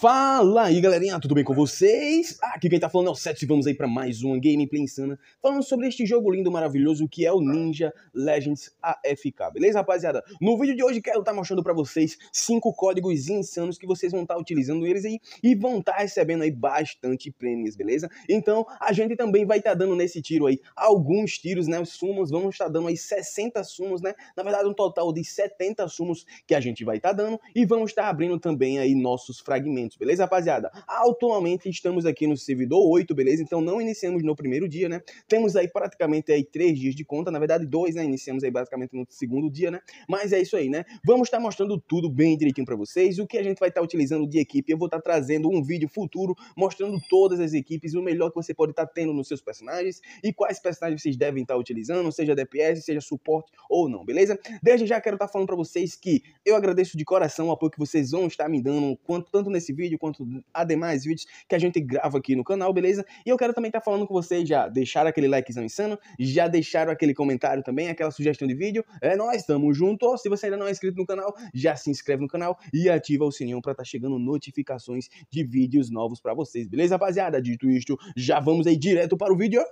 Fala aí galerinha, tudo bem com vocês? Aqui quem tá falando é o Seth e vamos aí para mais uma Gameplay Insana falando sobre este jogo lindo, maravilhoso que é o Ninja Legends AFK, beleza rapaziada? No vídeo de hoje quero estar tá mostrando para vocês cinco códigos insanos que vocês vão estar tá utilizando eles aí e vão estar tá recebendo aí bastante prêmios, beleza? Então a gente também vai estar tá dando nesse tiro aí alguns tiros, né, os sumos, vamos estar tá dando aí 60 sumos, né, na verdade um total de 70 sumos que a gente vai estar tá dando e vamos estar abrindo também aí nossos fragmentos beleza, rapaziada? Atualmente estamos aqui no servidor 8, beleza? Então não iniciamos no primeiro dia, né? Temos aí praticamente aí três dias de conta, na verdade dois, né? Iniciamos aí basicamente no segundo dia, né? Mas é isso aí, né? Vamos estar tá mostrando tudo bem direitinho para vocês, o que a gente vai estar tá utilizando de equipe. Eu vou estar tá trazendo um vídeo futuro mostrando todas as equipes, o melhor que você pode estar tá tendo nos seus personagens e quais personagens vocês devem estar tá utilizando, seja DPS, seja suporte ou não, beleza? Desde já quero estar tá falando para vocês que eu agradeço de coração o apoio que vocês vão estar me dando, quanto tanto nesse vídeo quanto a demais vídeos que a gente grava aqui no canal, beleza? E eu quero também estar tá falando com vocês já deixaram aquele likezão insano, já deixaram aquele comentário também, aquela sugestão de vídeo. É nós, tamo junto. Se você ainda não é inscrito no canal, já se inscreve no canal e ativa o sininho para estar tá chegando notificações de vídeos novos para vocês, beleza, rapaziada? Dito isto, já vamos aí direto para o vídeo.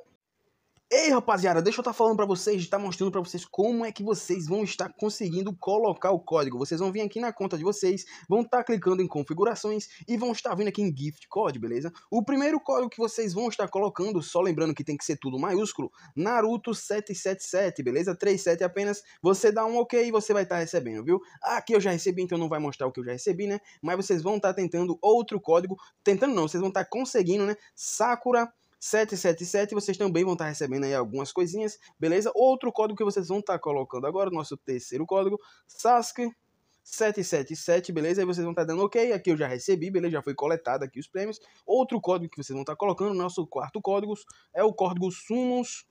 Ei, rapaziada, deixa eu estar tá falando para vocês, estar tá mostrando para vocês como é que vocês vão estar conseguindo colocar o código. Vocês vão vir aqui na conta de vocês, vão estar tá clicando em configurações e vão estar vindo aqui em gift code, beleza? O primeiro código que vocês vão estar colocando, só lembrando que tem que ser tudo maiúsculo, Naruto 777, beleza? 37 apenas. Você dá um OK e você vai estar tá recebendo, viu? Aqui eu já recebi, então não vai mostrar o que eu já recebi, né? Mas vocês vão estar tá tentando outro código, tentando não, vocês vão estar tá conseguindo, né? Sakura 777, vocês também vão estar tá recebendo aí algumas coisinhas, beleza? Outro código que vocês vão estar tá colocando agora, nosso terceiro código, Sasuke 777, beleza? Aí vocês vão estar tá dando ok, aqui eu já recebi, beleza? Já foi coletado aqui os prêmios. Outro código que vocês vão estar colocando, nosso quarto código, é o código Sumos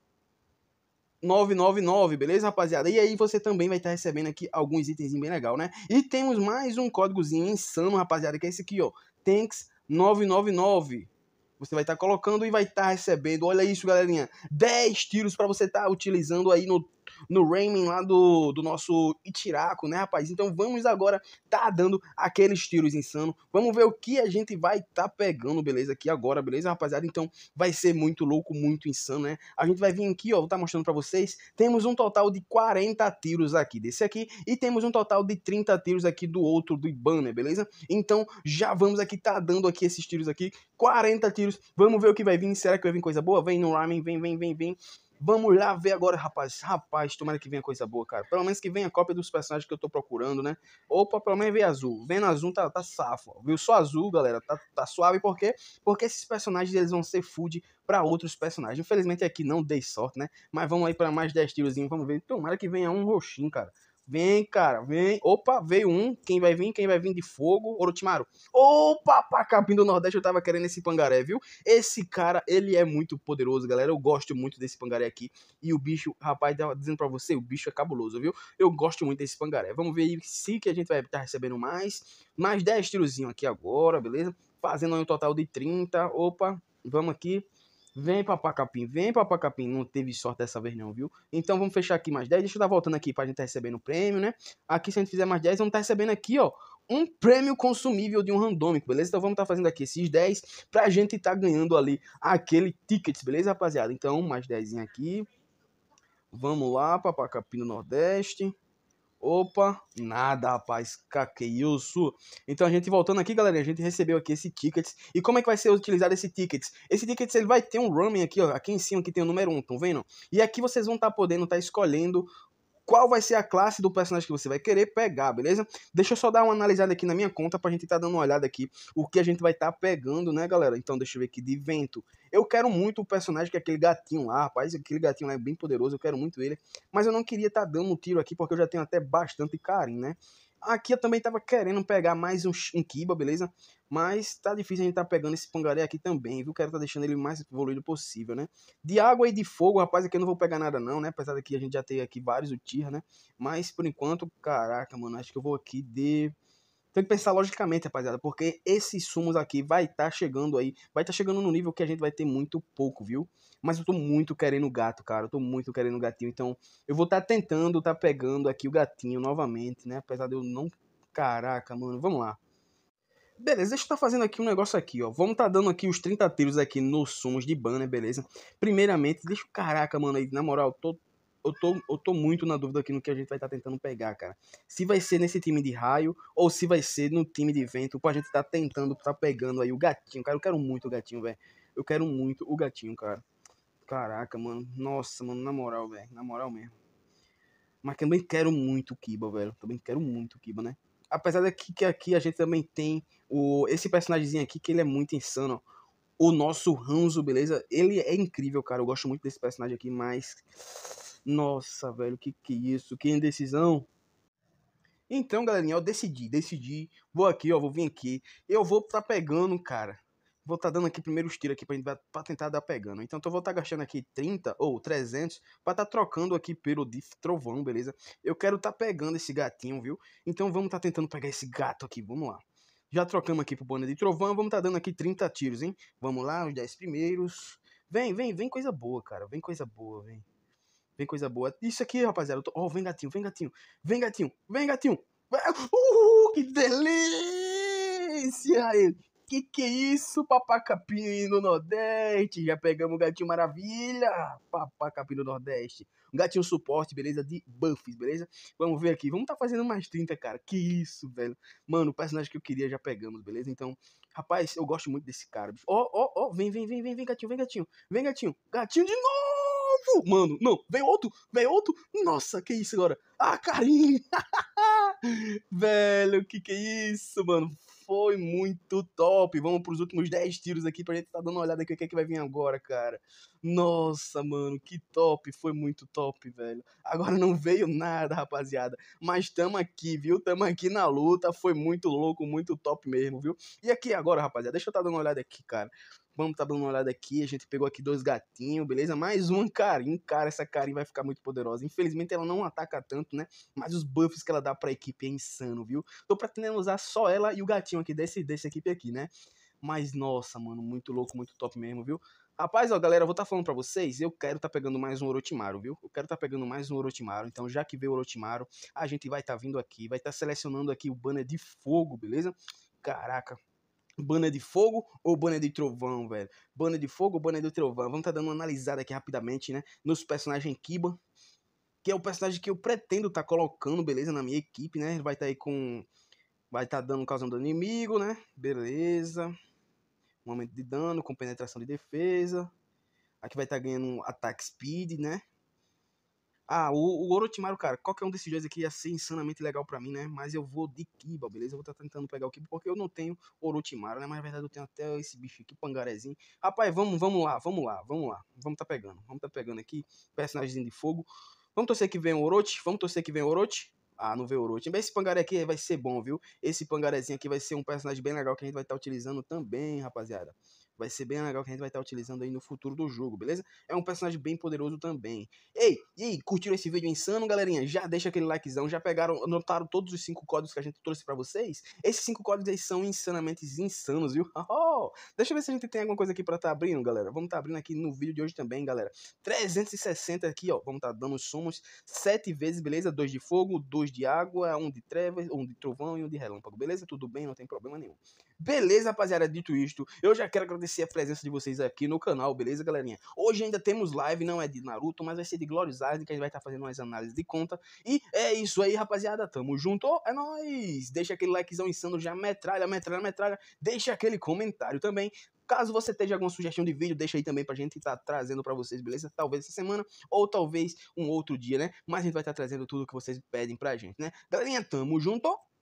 999, beleza, rapaziada? E aí você também vai estar recebendo aqui alguns itens bem legal, né? E temos mais um códigozinho insano, rapaziada, que é esse aqui, ó. Tanks 999. Você vai estar tá colocando e vai estar tá recebendo. Olha isso, galerinha. 10 tiros para você estar tá utilizando aí no no Raymond lá do, do nosso Itiraco, né, rapaz? Então vamos agora tá dando aqueles tiros insano. Vamos ver o que a gente vai tá pegando, beleza? Aqui agora, beleza, rapaziada? Então vai ser muito louco, muito insano, né? A gente vai vir aqui, ó, vou tá mostrando para vocês. Temos um total de 40 tiros aqui desse aqui e temos um total de 30 tiros aqui do outro do banner, beleza? Então já vamos aqui tá dando aqui esses tiros aqui, 40 tiros. Vamos ver o que vai vir. Será que vai vir coisa boa? Vem no ramen, vem, vem, vem, vem. Vamos lá ver agora, rapaz. Rapaz, tomara que venha coisa boa, cara. Pelo menos que venha a cópia dos personagens que eu tô procurando, né? Opa, pelo menos veio azul. Vendo azul tá, tá safo, ó. viu? Só azul, galera. Tá, tá suave, por quê? Porque esses personagens eles vão ser food para outros personagens. Infelizmente aqui não dei sorte, né? Mas vamos aí para mais 10 tirozinhos, vamos ver. Tomara que venha um roxinho, cara. Vem, cara, vem. Opa, veio um. Quem vai vir? Quem vai vir de fogo? Orochimaru. Opa, pra capim do Nordeste eu tava querendo esse pangaré, viu? Esse cara, ele é muito poderoso, galera. Eu gosto muito desse pangaré aqui. E o bicho, rapaz, tava dizendo pra você, o bicho é cabuloso, viu? Eu gosto muito desse pangaré. Vamos ver aí se que a gente vai estar tá recebendo mais. Mais 10 tirozinhos aqui agora, beleza? Fazendo aí um total de 30. Opa, vamos aqui. Vem, papacapim, vem, papacapim. Não teve sorte dessa vez não, viu? Então vamos fechar aqui mais 10. Deixa eu dar voltando aqui pra gente tá recebendo o prêmio, né? Aqui se a gente fizer mais 10, vamos tá recebendo aqui, ó, um prêmio consumível de um randômico, beleza? Então vamos estar tá fazendo aqui esses 10 pra gente tá ganhando ali aquele ticket, beleza, rapaziada? Então, mais 10 aqui. Vamos lá, papacapim do Nordeste. Opa, nada, rapaz, isso. Então a gente voltando aqui, galera, a gente recebeu aqui esse ticket. E como é que vai ser utilizado esse ticket? Esse ticket ele vai ter um roaming aqui, ó, aqui em cima que tem o número 1, um, tão vendo? E aqui vocês vão estar tá podendo estar tá escolhendo qual vai ser a classe do personagem que você vai querer pegar, beleza? Deixa eu só dar uma analisada aqui na minha conta pra gente estar tá dando uma olhada aqui o que a gente vai estar tá pegando, né, galera? Então, deixa eu ver aqui de vento. Eu quero muito o personagem que é aquele gatinho lá, rapaz, aquele gatinho lá é bem poderoso, eu quero muito ele, mas eu não queria estar tá dando um tiro aqui porque eu já tenho até bastante carinho, né? Aqui eu também tava querendo pegar mais um, um Kiba, beleza? Mas tá difícil a gente tá pegando esse pangaré aqui também, viu? Quero tá deixando ele mais evoluído possível, né? De água e de fogo, rapaz, aqui eu não vou pegar nada não, né? Apesar daqui a gente já tem aqui vários o né? Mas por enquanto, caraca, mano, acho que eu vou aqui de... Tem que pensar logicamente, rapaziada, porque esses sumos aqui vai estar tá chegando aí, vai estar tá chegando no nível que a gente vai ter muito pouco, viu? Mas eu tô muito querendo gato, cara, eu tô muito querendo gatinho, então eu vou estar tá tentando, tá pegando aqui o gatinho novamente, né? Apesar de eu não... Caraca, mano, vamos lá. Beleza, deixa eu estar tá fazendo aqui um negócio aqui, ó. Vamos tá dando aqui os 30 tiros aqui nos sumos de banner, beleza? Primeiramente, deixa o caraca, mano, aí, na moral, tô eu tô, eu tô muito na dúvida aqui no que a gente vai estar tá tentando pegar, cara. Se vai ser nesse time de raio ou se vai ser no time de vento, pra gente tá tentando, tá pegando aí o gatinho, cara. Eu quero muito o gatinho, velho. Eu quero muito o gatinho, cara. Caraca, mano. Nossa, mano, na moral, velho. Na moral mesmo. Mas também quero muito o Kiba, velho. Também quero muito o Kiba, né? Apesar daqui que aqui a gente também tem o esse personagemzinho aqui que ele é muito insano. O nosso Ranzo, beleza? Ele é incrível, cara. Eu gosto muito desse personagem aqui, mas nossa, velho, que que isso? Que indecisão. Então, galerinha, eu decidi, decidi. Vou aqui, ó, vou vir aqui. Eu vou tá pegando, cara. Vou tá dando aqui primeiros tiros aqui pra, gente, pra tentar dar pegando. Então, eu vou tá gastando aqui 30 ou 300 pra tá trocando aqui pelo de trovão, beleza? Eu quero tá pegando esse gatinho, viu? Então, vamos tá tentando pegar esse gato aqui, vamos lá. Já trocamos aqui pro boné de trovão, vamos tá dando aqui 30 tiros, hein? Vamos lá, os 10 primeiros. Vem, vem, vem coisa boa, cara. Vem coisa boa, vem. Vem coisa boa. Isso aqui, rapaziada. Tô... Oh, vem gatinho, vem gatinho. Vem gatinho, vem gatinho. Uh, que delícia! Que que é isso, papacapim no Nordeste? Já pegamos o gatinho maravilha, papacapim no Nordeste. Um gatinho suporte, beleza? De buffs, beleza? Vamos ver aqui. Vamos tá fazendo mais 30, cara. Que isso, velho. Mano, o personagem que eu queria já pegamos, beleza? Então, rapaz, eu gosto muito desse cara. Ó, ó, ó, vem, vem, vem, vem, vem, gatinho, vem, gatinho. Vem, gatinho. Gatinho de novo! Fu, mano, não, veio outro, veio outro. Nossa, que isso agora? Ah, Carlinhos! Velho, que que é isso, mano? Foi muito top. Vamos pros últimos 10 tiros aqui pra gente tá dando uma olhada aqui o que, é que vai vir agora, cara. Nossa, mano, que top. Foi muito top, velho. Agora não veio nada, rapaziada. Mas tamo aqui, viu? Tamo aqui na luta. Foi muito louco, muito top mesmo, viu? E aqui agora, rapaziada, deixa eu tá dando uma olhada aqui, cara. Vamos tá dando uma olhada aqui. A gente pegou aqui dois gatinhos, beleza? Mais um Karim. Cara, essa Karim vai ficar muito poderosa. Infelizmente ela não ataca tanto, né? Mas os buffs que ela dá pra equipe é insano, viu? Tô pretendendo usar só ela e o gatinho aqui desse, desse equipe aqui, né? Mas, nossa, mano, muito louco, muito top mesmo, viu? Rapaz, ó, galera, eu vou estar tá falando pra vocês, eu quero tá pegando mais um Orochimaru, viu? Eu quero tá pegando mais um Orochimaru, então já que veio o Orochimaru, a gente vai tá vindo aqui, vai tá selecionando aqui o banner de fogo, beleza? Caraca, Banner de fogo ou banner de trovão, velho? Banner de fogo ou banner de trovão? Vamos tá dando uma analisada aqui rapidamente, né? Nos personagens Kiba, que é o personagem que eu pretendo tá colocando, beleza, na minha equipe, né? Ele vai estar tá aí com. Vai estar tá dando causando dano inimigo, né? Beleza. Um aumento de dano com penetração de defesa. Aqui vai estar tá ganhando um ataque speed, né? Ah, o, o Orochimaru, cara, qualquer um desses dois aqui ia ser insanamente legal para mim, né? Mas eu vou de Kiba, beleza? Eu vou estar tá tentando pegar o Kiba, porque eu não tenho Orochimaru, né? Mas na verdade eu tenho até esse bicho aqui, pangarezinho. Rapaz, vamos, vamos lá, vamos lá, vamos lá. Vamos tá pegando, vamos tá pegando aqui, Personagem de fogo. Vamos torcer que venha o Orochi, vamos torcer que venha o Orochi. Ah, não veio o Orochi. Esse pangaré aqui vai ser bom, viu? Esse pangarezinho aqui vai ser um personagem bem legal que a gente vai estar tá utilizando também, rapaziada. Vai ser bem legal que a gente vai estar tá utilizando aí no futuro do jogo, beleza? É um personagem bem poderoso também. Ei, e aí, curtiram esse vídeo insano, galerinha? Já deixa aquele likezão, já pegaram, anotaram todos os cinco códigos que a gente trouxe para vocês? Esses cinco códigos aí são insanamente insanos, viu? deixa eu ver se a gente tem alguma coisa aqui para estar tá abrindo, galera. Vamos estar tá abrindo aqui no vídeo de hoje também, galera. 360 aqui, ó. Vamos estar tá dando somos sete vezes, beleza? Dois de fogo, dois de água, um de trevas, um de trovão e um de relâmpago, beleza? Tudo bem, não tem problema nenhum. Beleza, rapaziada, dito isto, eu já quero agradecer agradecer a presença de vocês aqui no canal, beleza, galerinha? Hoje ainda temos live, não é de Naruto, mas vai ser de Glorious Island, que a gente vai estar tá fazendo umas análises de conta. E é isso aí, rapaziada, tamo junto, é nóis! Deixa aquele likezão insano já, metralha, metralha, metralha. Deixa aquele comentário também. Caso você tenha alguma sugestão de vídeo, deixa aí também pra gente estar tá trazendo pra vocês, beleza? Talvez essa semana ou talvez um outro dia, né? Mas a gente vai estar tá trazendo tudo que vocês pedem pra gente, né? Galerinha, tamo junto!